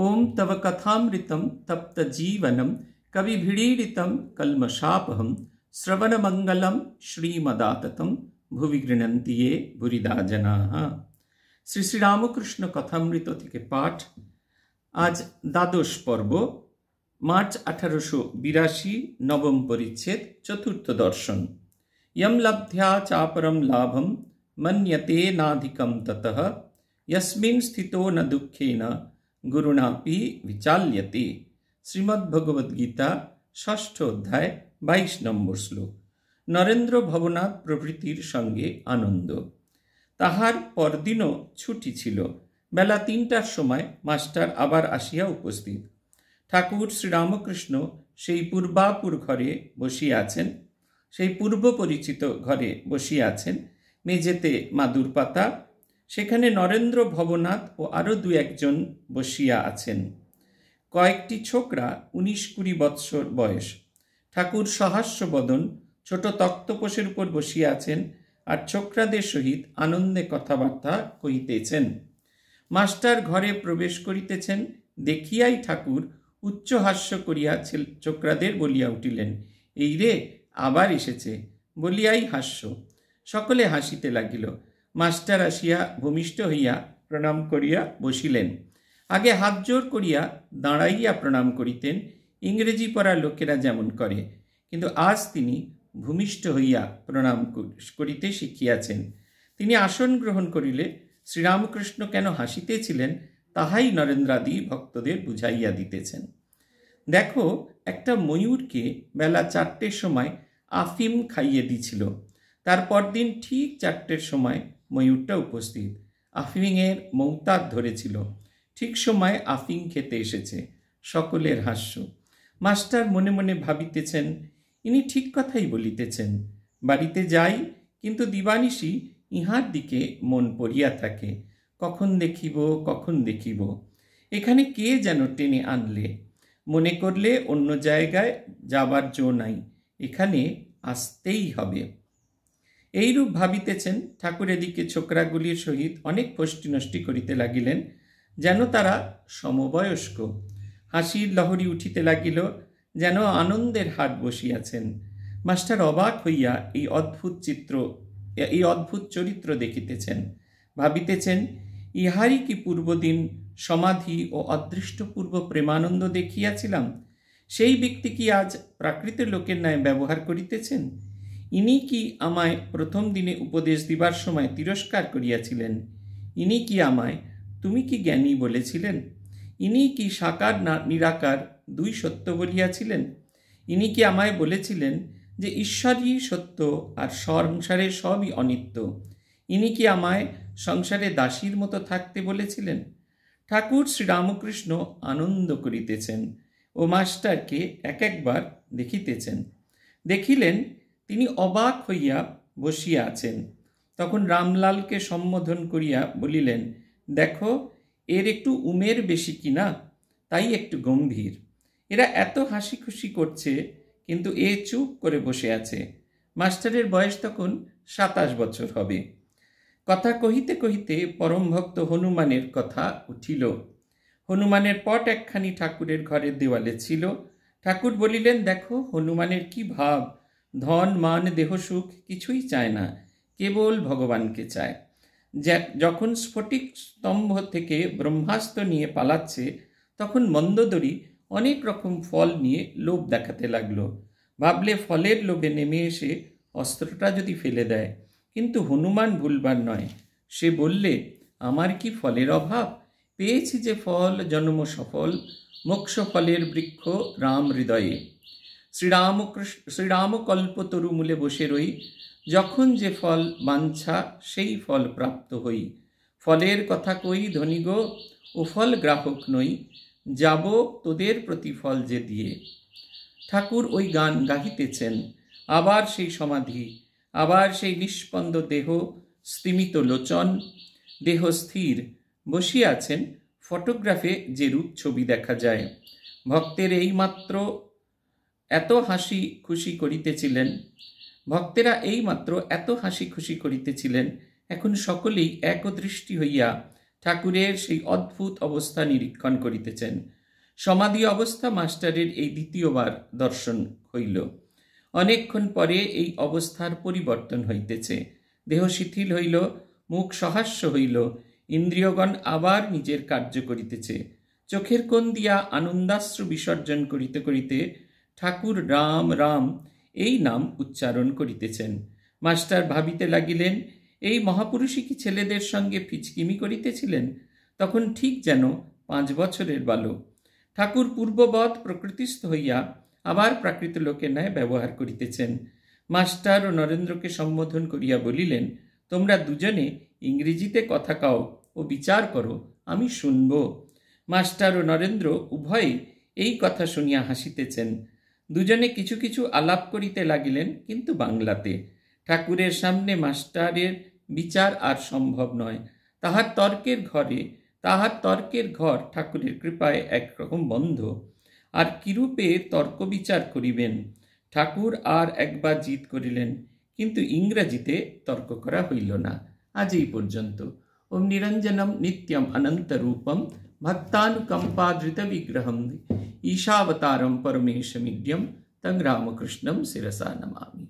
ओम तव कथा तप्त जीवनम कवि भिड़ीड़ितम श्रवण मंगलम श्रीमदाततम भुवि गृणंती ये भुरीदा जना श्री श्री रामकृष्ण कथामृत के पाठ आज द्वादश पर्व मार्च अठारोशो बिराशी नवम परिच्छेद चतुर्थ दर्शन यम लब्ध्या चापरम लाभम मन्यते नाधिकम ततः न दुखे न গুরুণাপি বিচাল্যতি শ্রীমদ্ভগবদ্গীতা ষষ্ঠ অধ্যায় বাইশ নম্বর শ্লোক নরেন্দ্র ভবনাথ প্রভৃতির সঙ্গে আনন্দ তাহার পরদিনও ছুটি ছিল বেলা তিনটার সময় মাস্টার আবার আসিয়া উপস্থিত ঠাকুর শ্রীরামকৃষ্ণ সেই পূর্বাপুর ঘরে বসিয়াছেন সেই পূর্ব পরিচিত ঘরে বসিয়াছেন মেঝেতে মাদুর পাতা সেখানে নরেন্দ্র ভবনাথ ও আরও দু একজন বসিয়া আছেন কয়েকটি ছোকরা উনিশ কুড়ি বৎসর বয়স ঠাকুর সহাস্যবদন ছোট তক্তপোষের উপর বসিয়া আছেন আর ছোকরাদের সহিত আনন্দে কথাবার্তা কহিতেছেন মাস্টার ঘরে প্রবেশ করিতেছেন দেখিয়াই ঠাকুর উচ্চ হাস্য করিয়া ছোকরাদের বলিয়া উঠিলেন এই রে আবার এসেছে বলিয়াই হাস্য সকলে হাসিতে লাগিল মাস্টার আসিয়া ভূমিষ্ঠ হইয়া প্রণাম করিয়া বসিলেন আগে হাত জোর করিয়া দাঁড়াইয়া প্রণাম করিতেন ইংরেজি পড়া লোকেরা যেমন করে কিন্তু আজ তিনি ভূমিষ্ঠ হইয়া প্রণাম করিতে শিখিয়াছেন তিনি আসন গ্রহণ করিলে শ্রীরামকৃষ্ণ কেন হাসিতেছিলেন তাহাই নরেন্দ্রাদি ভক্তদের বুঝাইয়া দিতেছেন দেখো একটা ময়ূরকে বেলা চারটের সময় আফিম খাইয়ে দিছিল তারপর দিন ঠিক চারটের সময় ময়ূরটা উপস্থিত আফিংয়ের মৌতাক ধরেছিল ঠিক সময় আফিং খেতে এসেছে সকলের হাস্য মাস্টার মনে মনে ভাবিতেছেন ইনি ঠিক কথাই বলিতেছেন বাড়িতে যাই কিন্তু দিবানিশি ইহার দিকে মন পড়িয়া থাকে কখন দেখিব কখন দেখিব এখানে কে যেন টেনে আনলে মনে করলে অন্য জায়গায় যাবার জো নাই এখানে আসতেই হবে এইরূপ ভাবিতেছেন ঠাকুর এদিকে ছোকরাগুলির সহিত অনেক নষ্টি করিতে লাগিলেন যেন তারা সমবয়স্ক হাসির লহরী উঠিতে লাগিল যেন আনন্দের হাট বসিয়াছেন মাস্টার অবাক হইয়া এই অদ্ভুত চিত্র এই অদ্ভুত চরিত্র দেখিতেছেন ভাবিতেছেন ইহারই কি পূর্বদিন সমাধি ও অদৃষ্টপূর্ব প্রেমানন্দ দেখিয়াছিলাম সেই ব্যক্তি কি আজ প্রাকৃত লোকের ন্যায় ব্যবহার করিতেছেন ইনি কি আমায় প্রথম দিনে উপদেশ দিবার সময় তিরস্কার করিয়াছিলেন ইনি কি আমায় তুমি কি জ্ঞানী বলেছিলেন ইনি কি সাকার না নিরাকার দুই সত্য বলিয়াছিলেন ইনি কি আমায় বলেছিলেন যে ঈশ্বরই সত্য আর সংসারে সবই অনিত্য ইনি কি আমায় সংসারে দাসীর মতো থাকতে বলেছিলেন ঠাকুর শ্রীরামকৃষ্ণ আনন্দ করিতেছেন ও মাস্টারকে এক একবার দেখিতেছেন দেখিলেন তিনি অবাক হইয়া বসিয়া আছেন তখন রামলালকে সম্বোধন করিয়া বলিলেন দেখো এর একটু উমের বেশি কিনা তাই একটু গম্ভীর এরা এত হাসি খুশি করছে কিন্তু এ চুপ করে বসে আছে মাস্টারের বয়স তখন সাতাশ বছর হবে কথা কহিতে কহিতে পরম ভক্ত হনুমানের কথা উঠিল হনুমানের পট একখানি ঠাকুরের ঘরের দেওয়ালে ছিল ঠাকুর বলিলেন দেখো হনুমানের কি ভাব ধন মান দেহসুখ কিছুই চায় না কেবল ভগবানকে চায় যখন স্ফটিক স্তম্ভ থেকে ব্রহ্মাস্ত্র নিয়ে পালাচ্ছে তখন মন্দদরি অনেক রকম ফল নিয়ে লোভ দেখাতে লাগলো ভাবলে ফলের লোভে নেমে এসে অস্ত্রটা যদি ফেলে দেয় কিন্তু হনুমান ভুলবার নয় সে বললে আমার কি ফলের অভাব পেয়েছি যে ফল জন্ম সফল মোক্ষ ফলের বৃক্ষ রাম হৃদয়ে শ্রীরামকৃষ্ণ শ্রীরামকল্পতরু মূলে বসে রই যখন যে ফল বাঞ্ছা সেই ফল প্রাপ্ত হই ফলের কথা কই ধনী গো ও ফল গ্রাহক নই যাব তোদের প্রতিফল যে দিয়ে ঠাকুর ওই গান গাহিতেছেন আবার সেই সমাধি আবার সেই নিষ্পন্দ দেহ স্তিমিত লোচন দেহ স্থির বসিয়াছেন ফটোগ্রাফে যে রূপ ছবি দেখা যায় ভক্তের এইমাত্র এত হাসি খুশি করিতেছিলেন ভক্তেরা এই মাত্র এত হাসি খুশি করিতেছিলেন এখন সকলেই একদৃষ্টি হইয়া ঠাকুরের সেই অদ্ভুত অবস্থা নিরীক্ষণ করিতেছেন সমাধি অবস্থা মাস্টারের এই দ্বিতীয়বার দর্শন হইল অনেকক্ষণ পরে এই অবস্থার পরিবর্তন হইতেছে দেহ শিথিল হইল মুখ সহাস্য হইল ইন্দ্রিয়গণ আবার নিজের কার্য করিতেছে চোখের কোন দিয়া আনন্দাস্ত্র বিসর্জন করিতে করিতে ঠাকুর রাম রাম এই নাম উচ্চারণ করিতেছেন মাস্টার ভাবিতে লাগিলেন এই মহাপুরুষই কি ছেলেদের সঙ্গে ফিচকিমি করিতেছিলেন তখন ঠিক যেন পাঁচ বছরের বালক ঠাকুর পূর্ববৎ প্রকৃতিস্থ হইয়া আবার প্রাকৃত লোকের ন্যায় ব্যবহার করিতেছেন মাস্টার ও নরেন্দ্রকে সম্বোধন করিয়া বলিলেন তোমরা দুজনে ইংরেজিতে কথা কাও ও বিচার করো আমি শুনব মাস্টার ও নরেন্দ্র উভয়ে এই কথা শুনিয়া হাসিতেছেন দুজনে কিছু কিছু আলাপ করিতে লাগিলেন কিন্তু বাংলাতে ঠাকুরের সামনে মাস্টারের বিচার আর সম্ভব নয় তাহার তর্কের ঘরে তাহার তর্কের ঘর ঠাকুরের কৃপায় একরকম বন্ধ আর কিরূপে তর্ক বিচার করিবেন ঠাকুর আর একবার জিত করিলেন কিন্তু ইংরাজিতে তর্ক করা হইল না আজ এই পর্যন্ত ওম নিরঞ্জনম নিত্যম অনন্তরূপম भक्तानुकम्पादृतविग्रहं ईशावतारं परमेशमिड्यं तं रामकृष्णं शिरसा नमामि